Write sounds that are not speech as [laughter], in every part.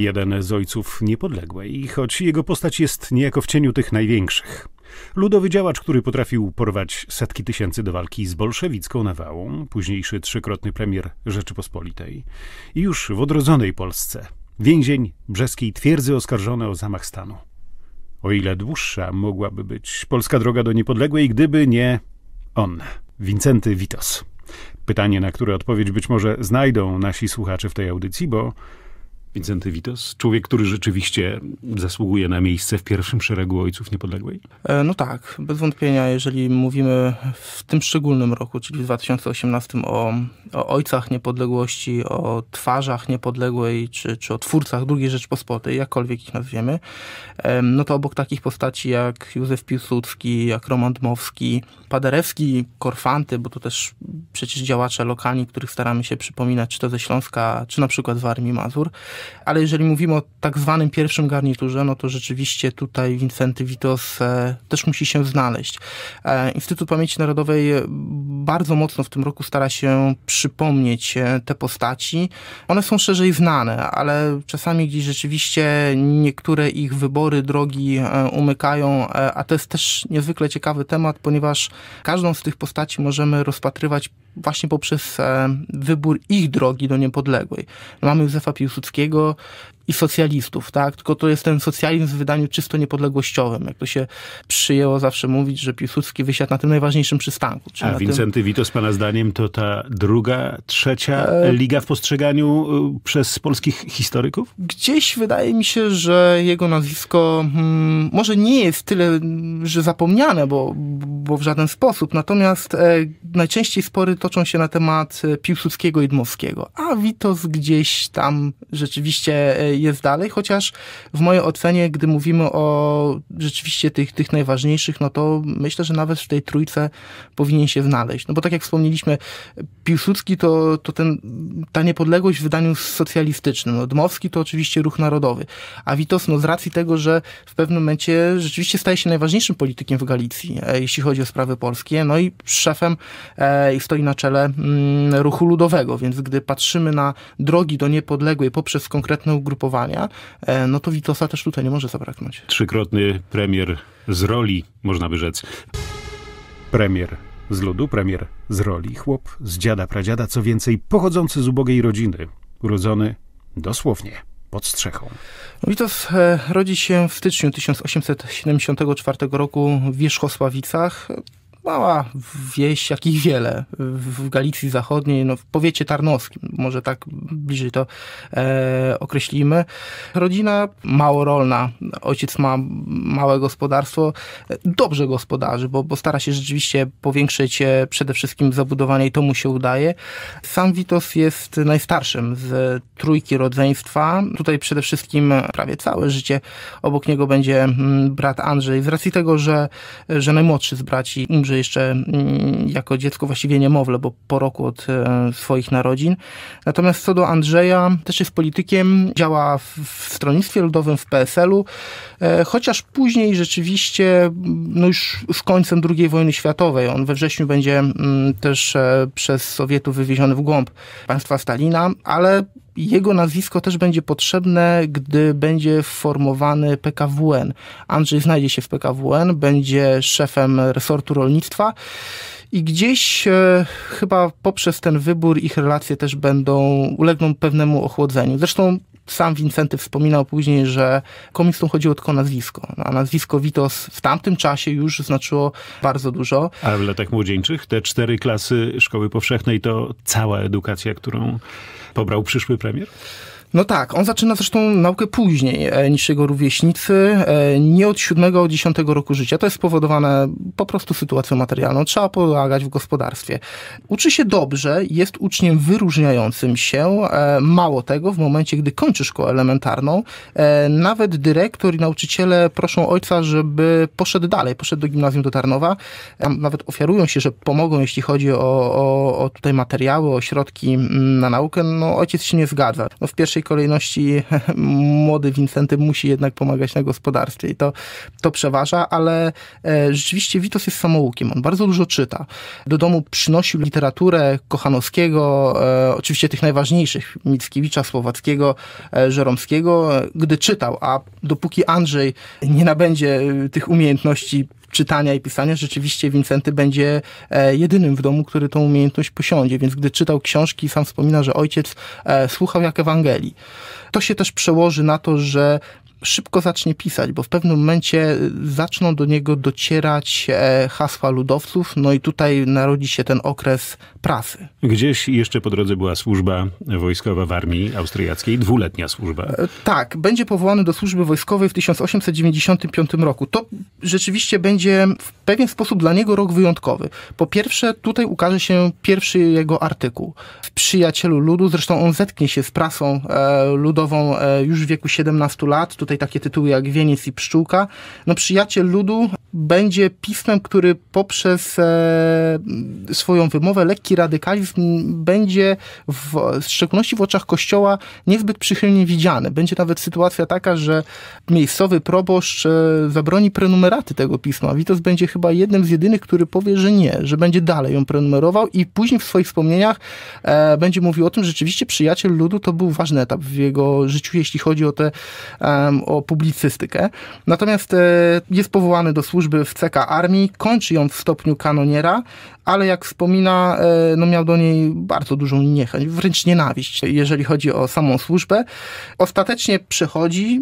jeden z ojców niepodległej, choć jego postać jest niejako w cieniu tych największych. Ludowy działacz, który potrafił porwać setki tysięcy do walki z bolszewicką nawałą, późniejszy trzykrotny premier Rzeczypospolitej i już w odrodzonej Polsce więzień brzeskiej twierdzy oskarżony o zamach stanu. O ile dłuższa mogłaby być polska droga do niepodległej, gdyby nie on, Wincenty Witos. Pytanie, na które odpowiedź być może znajdą nasi słuchacze w tej audycji, bo Wincenty Witos? Człowiek, który rzeczywiście zasługuje na miejsce w pierwszym szeregu Ojców Niepodległej? E, no tak, bez wątpienia, jeżeli mówimy w tym szczególnym roku, czyli w 2018 o, o Ojcach Niepodległości, o twarzach Niepodległej, czy, czy o twórcach II Rzeczpospolitej, jakkolwiek ich nazwiemy, no to obok takich postaci jak Józef Piłsudski, jak Roman Dmowski, Paderewski, Korfanty, bo to też przecież działacze lokalni, których staramy się przypominać, czy to ze Śląska, czy na przykład z Armii Mazur, ale jeżeli mówimy o tak zwanym pierwszym garniturze, no to rzeczywiście tutaj Wincenty Witos e, też musi się znaleźć. E, Instytut Pamięci Narodowej bardzo mocno w tym roku stara się przypomnieć e, te postaci. One są szerzej znane, ale czasami gdzieś rzeczywiście niektóre ich wybory, drogi umykają, a to jest też niezwykle ciekawy temat, ponieważ każdą z tych postaci możemy rozpatrywać właśnie poprzez e, wybór ich drogi do niepodległej. Mamy Józefa Piłsudskiego, i socjalistów, tak? Tylko to jest ten socjalizm w wydaniu czysto niepodległościowym, jak to się przyjęło zawsze mówić, że Piłsudski wysiadł na tym najważniejszym przystanku. A Wincenty tym... Witos, pana zdaniem, to ta druga, trzecia e... liga w postrzeganiu y, przez polskich historyków? Gdzieś wydaje mi się, że jego nazwisko hmm, może nie jest tyle, że zapomniane, bo, bo w żaden sposób, natomiast e, najczęściej spory toczą się na temat e, Piłsudskiego i Dmowskiego, a Witos gdzieś tam rzeczywiście e, jest dalej, chociaż w mojej ocenie, gdy mówimy o rzeczywiście tych, tych najważniejszych, no to myślę, że nawet w tej trójce powinien się znaleźć. No bo tak jak wspomnieliśmy, Piłsudski to, to ten, ta niepodległość w wydaniu socjalistycznym, no Dmowski to oczywiście ruch narodowy, a Witos no z racji tego, że w pewnym momencie rzeczywiście staje się najważniejszym politykiem w Galicji, e, jeśli chodzi o sprawy polskie, no i szefem e, stoi na czele mm, ruchu ludowego, więc gdy patrzymy na drogi do niepodległej poprzez konkretne ugrupowanie, zachowania, e, no to Witosa też tutaj nie może zabraknąć. Trzykrotny premier z roli, można by rzec. Premier z ludu, premier z roli, chłop z dziada, pradziada, co więcej, pochodzący z ubogiej rodziny, urodzony dosłownie pod strzechą. Witos e, rodzi się w styczniu 1874 roku w Wierzchosławicach mała wieś, jak ich wiele w Galicji Zachodniej, no w powiecie tarnowskim, może tak bliżej to e, określimy. Rodzina małorolna, ojciec ma małe gospodarstwo, e, dobrze gospodarzy, bo, bo stara się rzeczywiście powiększyć e, przede wszystkim zabudowanie i to mu się udaje. Sam Witos jest najstarszym z trójki rodzeństwa. Tutaj przede wszystkim prawie całe życie obok niego będzie mm, brat Andrzej. Z racji tego, że, że najmłodszy z braci umrze że jeszcze mm, jako dziecko właściwie niemowlę, bo po roku od e, swoich narodzin. Natomiast co do Andrzeja, też jest politykiem, działa w stronnictwie ludowym, w PSL-u, e, chociaż później rzeczywiście, mm, no już z końcem II wojny światowej, on we wrześniu będzie mm, też e, przez Sowietów wywieziony w głąb państwa Stalina, ale jego nazwisko też będzie potrzebne, gdy będzie formowany PKWN. Andrzej znajdzie się w PKWN, będzie szefem resortu rolnictwa. I gdzieś e, chyba poprzez ten wybór ich relacje też będą ulegną pewnemu ochłodzeniu. Zresztą sam Wincenty wspominał później, że komikstom chodziło tylko o nazwisko, no, a nazwisko Witos w tamtym czasie już znaczyło bardzo dużo. A w latach młodzieńczych te cztery klasy szkoły powszechnej to cała edukacja, którą pobrał przyszły premier? No tak, on zaczyna zresztą naukę później e, niż jego rówieśnicy, e, nie od siódmego, dziesiątego roku życia. To jest spowodowane po prostu sytuacją materialną. Trzeba polegać w gospodarstwie. Uczy się dobrze, jest uczniem wyróżniającym się. E, mało tego, w momencie, gdy kończy szkołę elementarną, nawet dyrektor i nauczyciele proszą ojca, żeby poszedł dalej, poszedł do gimnazjum do Tarnowa. nawet ofiarują się, że pomogą, jeśli chodzi o, o, o tutaj materiały, o środki mm, na naukę. No ojciec się nie zgadza. No, w pierwszej pierwszej kolejności [laughs] młody Wincenty musi jednak pomagać na gospodarstwie i to, to przeważa, ale e, rzeczywiście Witos jest samoukiem. On bardzo dużo czyta. Do domu przynosił literaturę Kochanowskiego, e, oczywiście tych najważniejszych, Mickiewicza, Słowackiego, e, Żeromskiego, gdy czytał, a dopóki Andrzej nie nabędzie tych umiejętności czytania i pisania, rzeczywiście Wincenty będzie e, jedynym w domu, który tą umiejętność posiądzie, więc gdy czytał książki, sam wspomina, że ojciec e, słuchał jak Ewangelii. To się też przełoży na to, że szybko zacznie pisać, bo w pewnym momencie y, zaczną do niego docierać e, hasła ludowców, no i tutaj narodzi się ten okres prasy. Gdzieś jeszcze po drodze była służba wojskowa w armii austriackiej, dwuletnia służba. E, tak, będzie powołany do służby wojskowej w 1895 roku. To rzeczywiście będzie w pewien sposób dla niego rok wyjątkowy. Po pierwsze, tutaj ukaże się pierwszy jego artykuł w Przyjacielu Ludu, zresztą on zetknie się z prasą e, ludową już w wieku 17 lat, tutaj takie tytuły jak Wieniec i Pszczółka. No przyjaciel ludu będzie pismem, który poprzez e, swoją wymowę lekki radykalizm będzie w, w szczególności w oczach Kościoła niezbyt przychylnie widziany. Będzie nawet sytuacja taka, że miejscowy proboszcz e, zabroni prenumeraty tego pisma. Witos będzie chyba jednym z jedynych, który powie, że nie, że będzie dalej ją prenumerował i później w swoich wspomnieniach e, będzie mówił o tym, że rzeczywiście przyjaciel ludu to był ważny etap w jego życiu, jeśli chodzi o, te, o publicystykę. Natomiast e, jest powołany do służby służby w CK Armii, kończy ją w stopniu kanoniera, ale jak wspomina, e, no miał do niej bardzo dużą niechęć, wręcz nienawiść, jeżeli chodzi o samą służbę. Ostatecznie przechodzi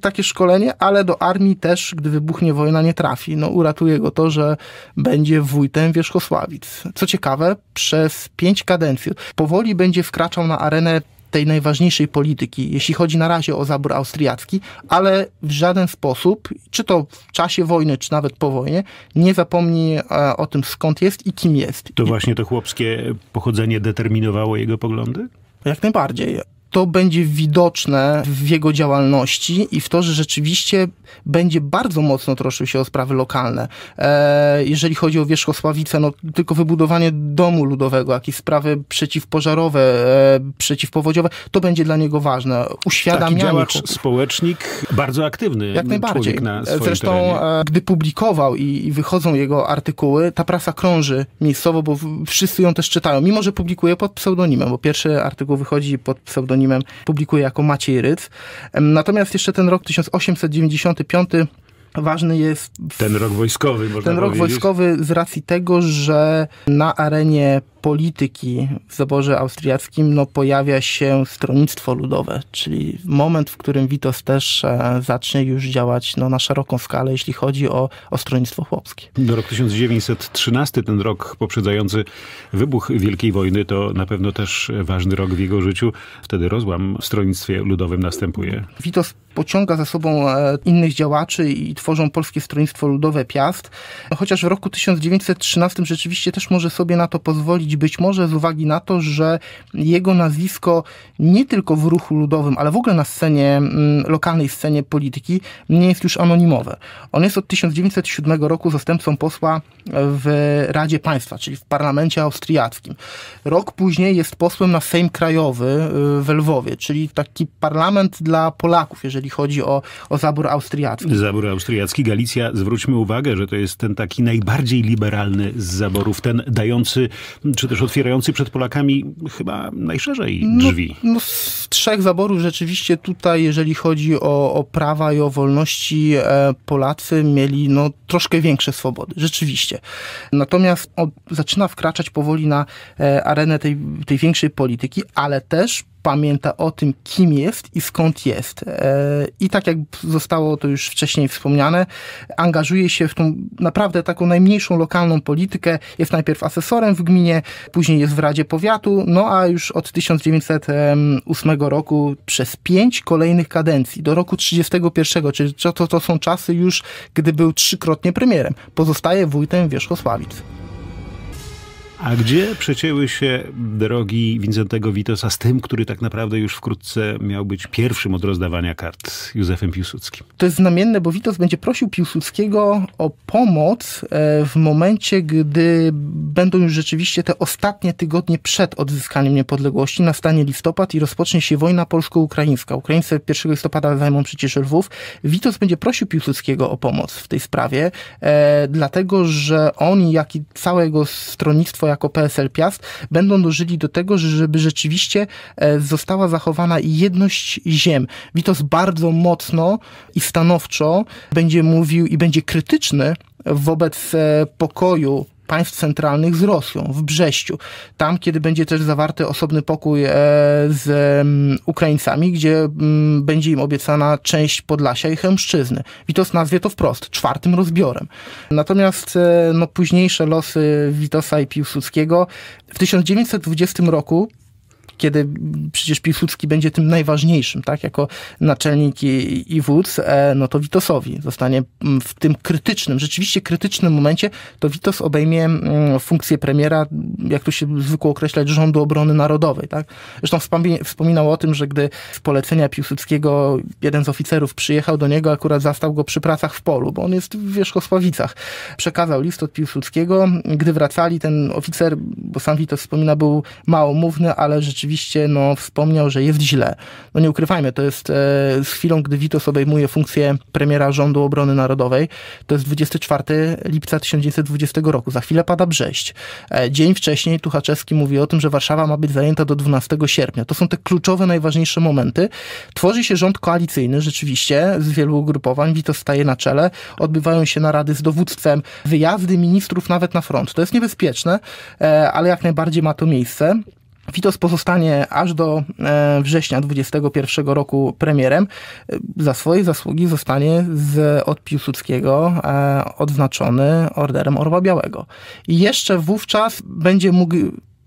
takie szkolenie, ale do armii też, gdy wybuchnie wojna, nie trafi. No uratuje go to, że będzie wójtem Wierzchosławic. Co ciekawe, przez pięć kadencji powoli będzie wkraczał na arenę tej najważniejszej polityki, jeśli chodzi na razie o zabór austriacki, ale w żaden sposób, czy to w czasie wojny, czy nawet po wojnie, nie zapomni e, o tym, skąd jest i kim jest. To właśnie to chłopskie pochodzenie determinowało jego poglądy? Jak najbardziej to będzie widoczne w jego działalności i w to, że rzeczywiście będzie bardzo mocno troszczył się o sprawy lokalne. E, jeżeli chodzi o Wierzchosławicę, no tylko wybudowanie domu ludowego, jakieś sprawy przeciwpożarowe, e, przeciwpowodziowe, to będzie dla niego ważne. Uświadamianie Taki działacz, społecznik, bardzo aktywny Jak najbardziej. Na Zresztą, terenie. E, gdy publikował i, i wychodzą jego artykuły, ta prasa krąży miejscowo, bo wszyscy ją też czytają, mimo że publikuje pod pseudonimem, bo pierwszy artykuł wychodzi pod pseudonimem pseudonimem publikuje jako Maciej Rydz. Natomiast jeszcze ten rok 1895 ważny jest. W... Ten rok wojskowy, można Ten rok wojskowy z racji tego, że na arenie polityki w zaborze austriackim no, pojawia się stronnictwo ludowe, czyli moment, w którym Witos też e, zacznie już działać no, na szeroką skalę, jeśli chodzi o, o stronnictwo chłopskie. Do rok 1913, ten rok poprzedzający wybuch Wielkiej Wojny, to na pewno też ważny rok w jego życiu. Wtedy rozłam w stronnictwie ludowym następuje. Witos pociąga za sobą e, innych działaczy i tworzą Polskie Stronnictwo Ludowe Piast. No, chociaż w roku 1913 rzeczywiście też może sobie na to pozwolić, być może z uwagi na to, że jego nazwisko nie tylko w ruchu ludowym, ale w ogóle na scenie, mm, lokalnej scenie polityki nie jest już anonimowe. On jest od 1907 roku zastępcą posła w Radzie Państwa, czyli w parlamencie austriackim. Rok później jest posłem na Sejm Krajowy y, w Lwowie, czyli taki parlament dla Polaków, jeżeli chodzi o, o zabór austriacki. Zabór austriacki, Galicja, zwróćmy uwagę, że to jest ten taki najbardziej liberalny z zaborów, ten dający, czy czy też otwierający przed Polakami chyba najszerzej no, drzwi. No, no z trzech zaborów rzeczywiście tutaj, jeżeli chodzi o, o prawa i o wolności, e, Polacy mieli no, troszkę większe swobody, rzeczywiście. Natomiast on zaczyna wkraczać powoli na e, arenę tej, tej większej polityki, ale też pamięta o tym, kim jest i skąd jest. E, I tak jak zostało to już wcześniej wspomniane, angażuje się w tą naprawdę taką najmniejszą lokalną politykę. Jest najpierw asesorem w gminie, później jest w Radzie Powiatu, no a już od 1908 roku przez pięć kolejnych kadencji do roku 31, czyli to, to są czasy już, gdy był trzykrotnie premierem, pozostaje wójtem Wierzchosławic. A gdzie przecięły się drogi Wincentego Witosa z tym, który tak naprawdę już wkrótce miał być pierwszym od rozdawania kart Józefem Piłsudskim? To jest znamienne, bo Witos będzie prosił Piłsudskiego o pomoc e, w momencie, gdy będą już rzeczywiście te ostatnie tygodnie przed odzyskaniem niepodległości, nastanie listopad i rozpocznie się wojna polsko-ukraińska. Ukraińcy 1 listopada zajmą przecież Lwów. Witos będzie prosił Piłsudskiego o pomoc w tej sprawie, e, dlatego że on, jak i całe jego stronnictwo państwo jako PSL Piast będą dążyli do tego, żeby rzeczywiście e, została zachowana jedność ziem. Witos bardzo mocno i stanowczo będzie mówił i będzie krytyczny wobec e, pokoju państw centralnych z Rosją, w Brześciu. Tam, kiedy będzie też zawarty osobny pokój e, z mm, Ukraińcami, gdzie mm, będzie im obiecana część Podlasia i Chełmszczyzny. Witos nazwie to wprost, czwartym rozbiorem. Natomiast e, no, późniejsze losy Witosa i Piłsudskiego w 1920 roku kiedy przecież Piłsudski będzie tym najważniejszym, tak, jako naczelnik i, i wódz, e, no to Witosowi zostanie mm, w tym krytycznym, rzeczywiście krytycznym momencie, to Witos obejmie mm, funkcję premiera, jak to się zwykło określać, rządu obrony narodowej, tak. Zresztą wspominał o tym, że gdy z polecenia Piłsudskiego jeden z oficerów przyjechał do niego, akurat zastał go przy pracach w polu, bo on jest w Wierzchosławicach. Przekazał list od Piłsudskiego. Gdy wracali, ten oficer, bo sam Witos wspomina, był małomówny, ale rzeczywiście rzeczywiście no, wspomniał, że jest źle. No nie ukrywajmy, to jest e, z chwilą, gdy Witos obejmuje funkcję premiera rządu obrony narodowej, to jest 24 lipca 1920 roku. Za chwilę pada Brześć. E, dzień wcześniej Tuchaczewski mówi o tym, że Warszawa ma być zajęta do 12 sierpnia. To są te kluczowe, najważniejsze momenty. Tworzy się rząd koalicyjny rzeczywiście z wielu ugrupowań. Witos staje na czele. Odbywają się narady z dowództwem, wyjazdy ministrów nawet na front. To jest niebezpieczne, e, ale jak najbardziej ma to miejsce. Fitos pozostanie aż do e, września 2021 roku premierem. E, za swoje zasługi zostanie z, od Piłsudskiego e, odznaczony orderem Orła Białego. I jeszcze wówczas będzie mógł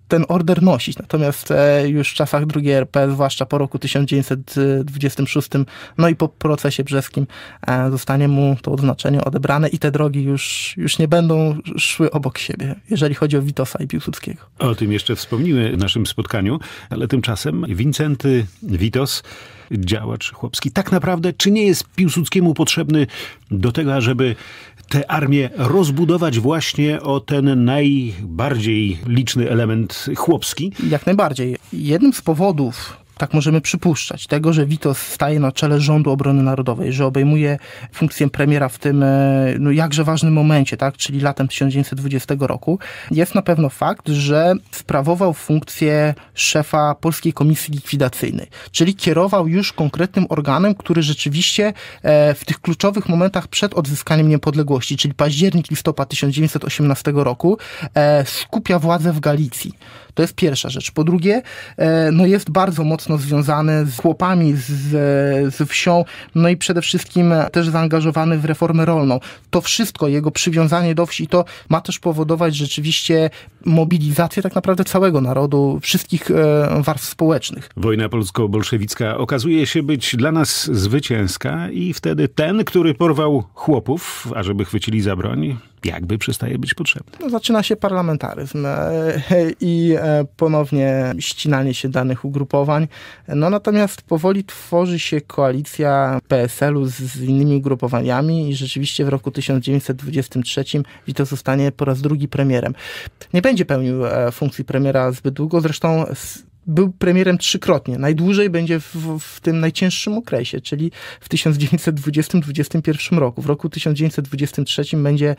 ten order nosić. Natomiast e, już w czasach II RP, zwłaszcza po roku 1926, no i po procesie brzeskim, e, zostanie mu to odznaczenie odebrane i te drogi już, już nie będą szły obok siebie, jeżeli chodzi o Witosa i Piłsudskiego. O tym jeszcze wspomnimy w naszym spotkaniu, ale tymczasem Wincenty Witos działacz chłopski, tak naprawdę czy nie jest Piłsudskiemu potrzebny do tego, żeby tę armię rozbudować właśnie o ten najbardziej liczny element chłopski? Jak najbardziej. Jednym z powodów tak możemy przypuszczać, tego, że Witos staje na czele rządu obrony narodowej, że obejmuje funkcję premiera w tym e, no jakże ważnym momencie, tak, czyli latem 1920 roku, jest na pewno fakt, że sprawował funkcję szefa Polskiej Komisji Likwidacyjnej, czyli kierował już konkretnym organem, który rzeczywiście e, w tych kluczowych momentach przed odzyskaniem niepodległości, czyli październik, listopad 1918 roku, e, skupia władzę w Galicji. To jest pierwsza rzecz. Po drugie, e, no jest bardzo mocno związany z chłopami, z, z wsią, no i przede wszystkim też zaangażowany w reformę rolną. To wszystko, jego przywiązanie do wsi, to ma też powodować rzeczywiście mobilizację tak naprawdę całego narodu, wszystkich e, warstw społecznych. Wojna polsko-bolszewicka okazuje się być dla nas zwycięska i wtedy ten, który porwał chłopów, ażeby chwycili za broń, jakby przestaje być potrzebny. No, zaczyna się parlamentaryzm e, [laughs] i e, ponownie ścinanie się danych ugrupowań. No natomiast powoli tworzy się koalicja PSL-u z, z innymi ugrupowaniami i rzeczywiście w roku 1923 Wito zostanie po raz drugi premierem. Nie będzie pełnił e, funkcji premiera zbyt długo, zresztą był premierem trzykrotnie. Najdłużej będzie w, w tym najcięższym okresie, czyli w 1920-21 roku. W roku 1923 będzie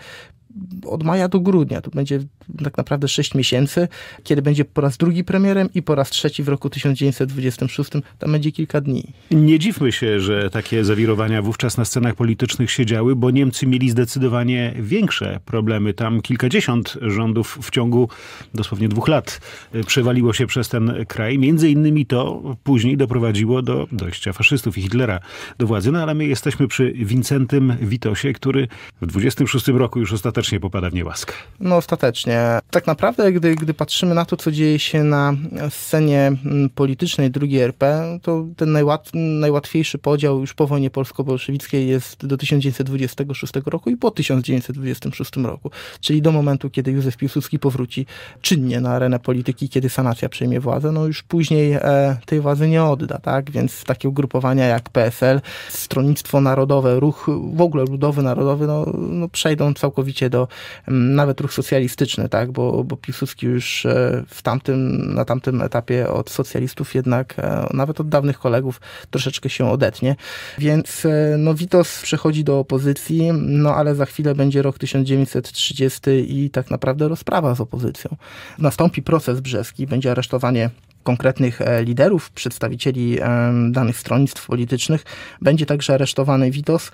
od maja do grudnia. To będzie tak naprawdę 6 miesięcy, kiedy będzie po raz drugi premierem i po raz trzeci w roku 1926. Tam będzie kilka dni. Nie dziwmy się, że takie zawirowania wówczas na scenach politycznych się działy, bo Niemcy mieli zdecydowanie większe problemy. Tam kilkadziesiąt rządów w ciągu dosłownie dwóch lat y, przewaliło się przez ten kraj. Między innymi to później doprowadziło do dojścia faszystów i Hitlera do władzy. No ale my jesteśmy przy Wincentym Witosie, który w 26 roku już ostatecznie ostatecznie popada w niełaskę. No ostatecznie. Tak naprawdę, gdy, gdy patrzymy na to, co dzieje się na scenie mm, politycznej drugiej RP, to ten najłat, najłatwiejszy podział już po wojnie polsko-bolszewickiej jest do 1926 roku i po 1926 roku, czyli do momentu, kiedy Józef Piłsudski powróci czynnie na arenę polityki, kiedy sanacja przejmie władzę, no już później e, tej władzy nie odda, tak? Więc takie ugrupowania jak PSL, Stronnictwo Narodowe, Ruch w ogóle Ludowy, Narodowy, no, no przejdą całkowicie do mm, nawet ruch socjalistyczny, tak, bo, bo Piłsudski już e, w tamtym, na tamtym etapie od socjalistów jednak, e, nawet od dawnych kolegów, troszeczkę się odetnie. Więc e, no, Witos przechodzi do opozycji, no ale za chwilę będzie rok 1930 i tak naprawdę rozprawa z opozycją. Nastąpi proces brzeski, będzie aresztowanie konkretnych e, liderów, przedstawicieli e, danych stronnictw politycznych, będzie także aresztowany Witos,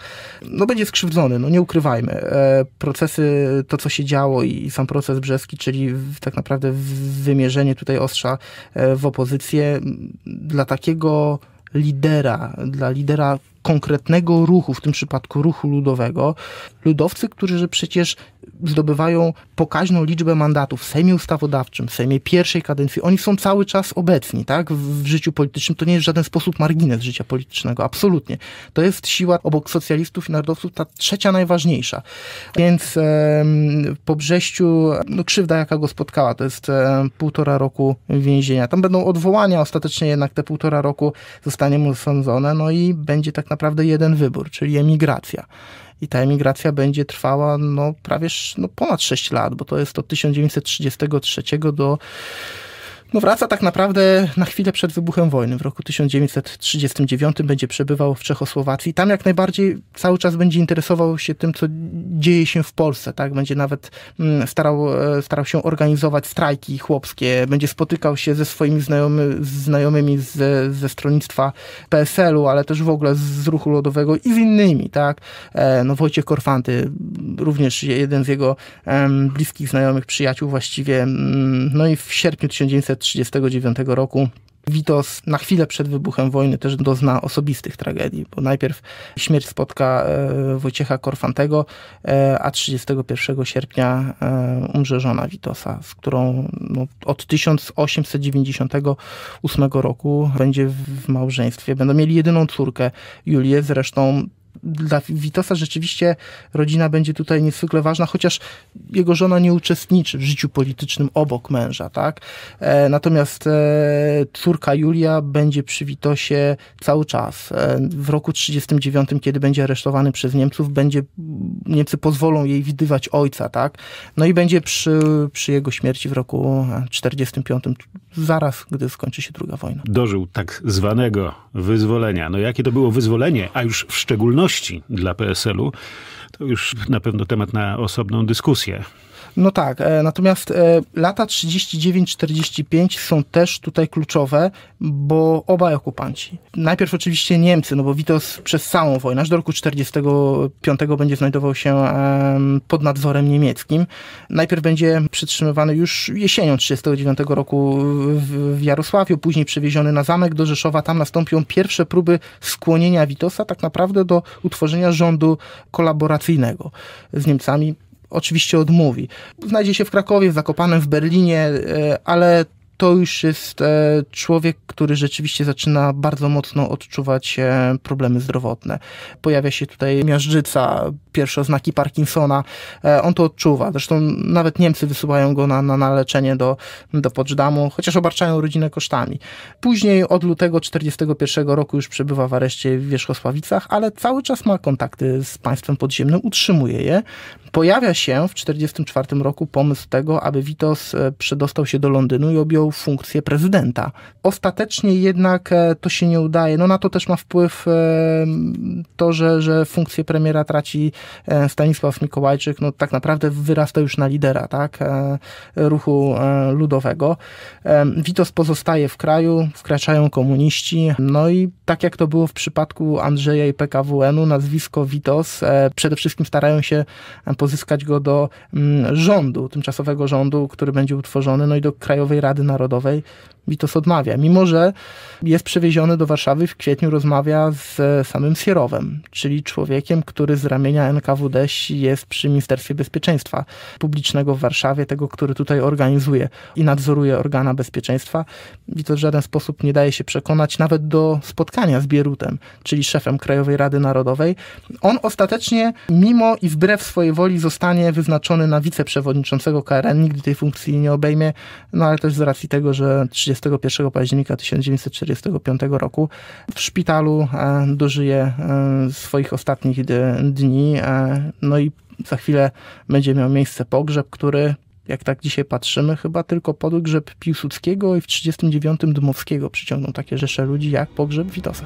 no będzie skrzywdzony, no nie ukrywajmy. E, procesy, to co się działo i sam proces brzeski, czyli tak naprawdę wymierzenie tutaj ostrza w opozycję, dla takiego lidera, dla lidera konkretnego ruchu, w tym przypadku ruchu ludowego. Ludowcy, którzy że przecież zdobywają pokaźną liczbę mandatów w Sejmie Ustawodawczym, w Sejmie pierwszej kadencji, oni są cały czas obecni tak? W, w życiu politycznym. To nie jest w żaden sposób margines życia politycznego, absolutnie. To jest siła obok socjalistów i narodowców, ta trzecia najważniejsza. Więc e, po Brześciu no, krzywda, jaka go spotkała, to jest e, półtora roku więzienia. Tam będą odwołania, ostatecznie jednak te półtora roku zostanie mu sądzone, no i będzie tak naprawdę naprawdę jeden wybór, czyli emigracja. I ta emigracja będzie trwała no, prawie no, ponad 6 lat, bo to jest od 1933 do no wraca tak naprawdę na chwilę przed wybuchem wojny. W roku 1939 będzie przebywał w Czechosłowacji. Tam jak najbardziej cały czas będzie interesował się tym, co dzieje się w Polsce. Tak? Będzie nawet mm, starał, e, starał się organizować strajki chłopskie, będzie spotykał się ze swoimi znajomy, znajomymi z, ze stronnictwa PSL-u, ale też w ogóle z ruchu lodowego i z innymi. Tak? E, no Wojciech Korfanty, również jeden z jego bliskich znajomych, przyjaciół właściwie. Mm, no i w sierpniu 1939 1939 roku Witos na chwilę przed wybuchem wojny też dozna osobistych tragedii, bo najpierw śmierć spotka e, Wojciecha Korfantego, e, a 31 sierpnia e, umrze żona Witosa, z którą no, od 1898 roku będzie w małżeństwie. Będą mieli jedyną córkę, Julię, zresztą dla Witosa rzeczywiście rodzina będzie tutaj niezwykle ważna, chociaż jego żona nie uczestniczy w życiu politycznym obok męża, tak? E, natomiast e, córka Julia będzie przy Witosie cały czas. E, w roku 39, kiedy będzie aresztowany przez Niemców, będzie, Niemcy pozwolą jej widywać ojca, tak? No i będzie przy, przy jego śmierci w roku 45, e, zaraz, gdy skończy się druga wojna. Dożył tak zwanego wyzwolenia. No jakie to było wyzwolenie, a już w szczególności dla PSL-u, to już na pewno temat na osobną dyskusję. No tak, e, natomiast e, lata 39-45 są też tutaj kluczowe, bo obaj okupanci. Najpierw oczywiście Niemcy, no bo Witos przez całą wojnę, aż do roku 45 będzie znajdował się pod nadzorem niemieckim. Najpierw będzie przytrzymywany już jesienią 39 roku w Jarosławiu, później przewieziony na zamek do Rzeszowa. Tam nastąpią pierwsze próby skłonienia Witosa tak naprawdę do utworzenia rządu kolaboracyjnego z Niemcami oczywiście odmówi. Znajdzie się w Krakowie, w Zakopanem, w Berlinie, e, ale to już jest e, człowiek, który rzeczywiście zaczyna bardzo mocno odczuwać e, problemy zdrowotne. Pojawia się tutaj miażdżyca, pierwsze oznaki Parkinsona. E, on to odczuwa. Zresztą nawet Niemcy wysyłają go na, na, na leczenie do, do Poczdamu, chociaż obarczają rodzinę kosztami. Później od lutego 1941 roku już przebywa w areszcie w Wierzchosławicach, ale cały czas ma kontakty z państwem podziemnym, utrzymuje je. Pojawia się w 1944 roku pomysł tego, aby Witos przedostał się do Londynu i objął funkcję prezydenta. Ostatecznie jednak e, to się nie udaje. No na to też ma wpływ e, to, że, że funkcję premiera traci e, Stanisław Mikołajczyk, no tak naprawdę wyrasta już na lidera, tak, ruchu ludowego. Witos pozostaje w kraju, wkraczają komuniści, no i tak jak to było w przypadku Andrzeja i PKWN-u, nazwisko Witos, przede wszystkim starają się pozyskać go do mm, rządu, tymczasowego rządu, który będzie utworzony, no i do Krajowej Rady Narodowej Narodowej Witos odmawia, mimo że jest przewieziony do Warszawy w kwietniu, rozmawia z samym Sierowem, czyli człowiekiem, który z ramienia NKWD jest przy Ministerstwie Bezpieczeństwa Publicznego w Warszawie, tego, który tutaj organizuje i nadzoruje organa bezpieczeństwa. Witos w żaden sposób nie daje się przekonać nawet do spotkania z Bierutem, czyli szefem Krajowej Rady Narodowej. On ostatecznie, mimo i wbrew swojej woli, zostanie wyznaczony na wiceprzewodniczącego KRN, nigdy tej funkcji nie obejmie, no ale też z racji tego, że 30 31 października 1945 roku w szpitalu e, dożyje e, swoich ostatnich dni. E, no i za chwilę będzie miał miejsce pogrzeb, który jak tak dzisiaj patrzymy, chyba tylko podgrzeb Piłsudskiego i w 1939 Dmowskiego przyciągnął takie rzesze ludzi jak pogrzeb Witosa.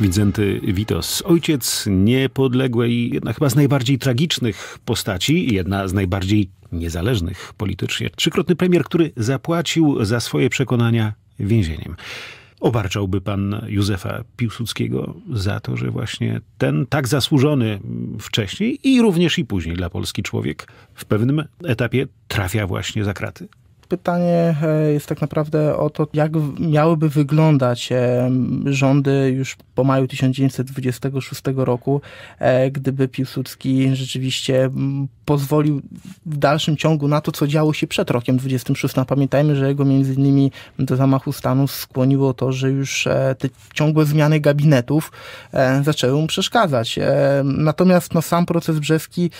Widzenty Witos. Ojciec niepodległej, jedna chyba z najbardziej tragicznych postaci, jedna z najbardziej niezależnych politycznie. Trzykrotny premier, który zapłacił za swoje przekonania więzieniem. Obarczałby pan Józefa Piłsudskiego za to, że właśnie ten tak zasłużony wcześniej i również i później dla Polski człowiek w pewnym etapie trafia właśnie za kraty? pytanie e, jest tak naprawdę o to, jak miałyby wyglądać e, rządy już po maju 1926 roku, e, gdyby Piłsudski rzeczywiście pozwolił w dalszym ciągu na to, co działo się przed rokiem 26. Pamiętajmy, że jego między innymi do zamachu stanu skłoniło to, że już te ciągłe zmiany gabinetów zaczęły mu przeszkadzać. Natomiast no, sam proces brzeski,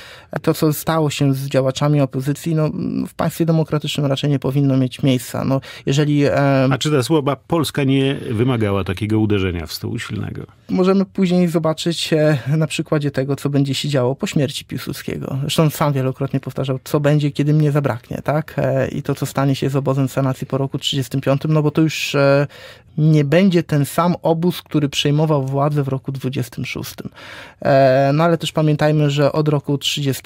to co stało się z działaczami opozycji, no, w państwie demokratycznym raczej nie powinno mieć miejsca. No, jeżeli, e, A czy ta słaba Polska nie wymagała takiego uderzenia w stół silnego? Możemy później zobaczyć e, na przykładzie tego, co będzie się działo po śmierci Piłsudskiego. Zresztą sam wielokrotnie powtarzał, co będzie, kiedy mnie zabraknie, tak? E, I to, co stanie się z obozem sanacji po roku 35, no bo to już nie będzie ten sam obóz, który przejmował władzę w roku 26. No ale też pamiętajmy, że od roku 30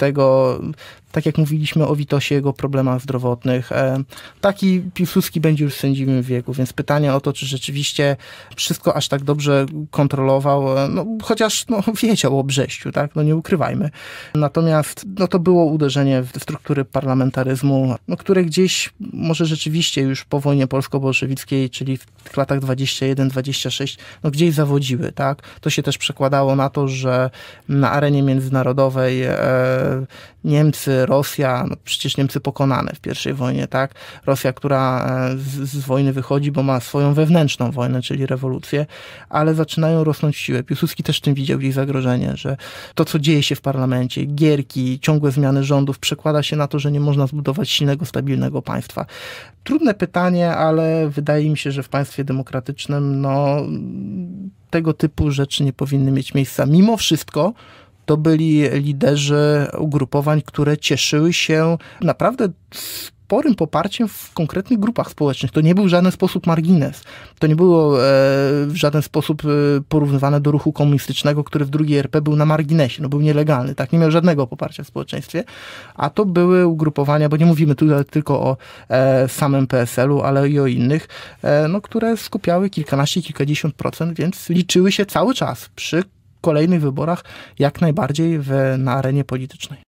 tak jak mówiliśmy o Witosie, jego problemach zdrowotnych. E, taki Piłsudski będzie już w sędziwym wieku, więc pytanie o to, czy rzeczywiście wszystko aż tak dobrze kontrolował, e, no, chociaż no, [laughs] wiedział o Brześciu, tak? no nie ukrywajmy. Natomiast no, to było uderzenie w struktury parlamentaryzmu, no, które gdzieś może rzeczywiście już po wojnie polsko-bolszewickiej, czyli w tych latach 21-26, no, gdzieś zawodziły. Tak? To się też przekładało na to, że na arenie międzynarodowej e, Niemcy, Rosja, no przecież Niemcy pokonane w pierwszej wojnie, tak? Rosja, która e, z, z, wojny wychodzi, bo ma swoją wewnętrzną wojnę, czyli rewolucję, ale zaczynają rosnąć siły. Piłsudski też w tym widział gdzieś zagrożenie, że to, co dzieje się w parlamencie, gierki, ciągłe zmiany rządów przekłada się na to, że nie można zbudować silnego, stabilnego państwa. Trudne pytanie, ale wydaje mi się, że w państwie demokratycznym, no, tego typu rzeczy nie powinny mieć miejsca. Mimo wszystko, to byli liderzy ugrupowań, które cieszyły się naprawdę sporym poparciem w konkretnych grupach społecznych. To nie był w żaden sposób margines. To nie było e, w żaden sposób e, porównywane do ruchu komunistycznego, który w drugiej RP był na marginesie, no był nielegalny, tak, nie miał żadnego poparcia w społeczeństwie, a to były ugrupowania, bo nie mówimy tutaj tylko o e, samym PSL-u, ale i o innych, no, które skupiały kilkanaście, kilkadziesiąt procent, więc liczyły się cały czas przy kolejnych wyborach jak najbardziej w, na arenie politycznej.